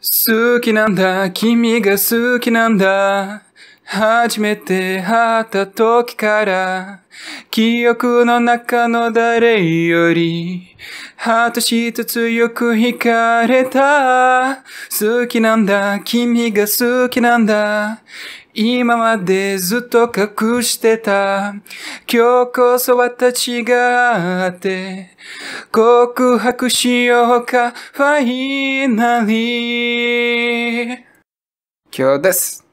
好きなんだ、君が好きなんだ。初めて会った時から、記憶の中の誰より、果たしつよく惹かれた。好きなんだ、君が好きなんだ。今までずっと隠してた。今日こそ私がって告白しようか、ファイナリー。今日です。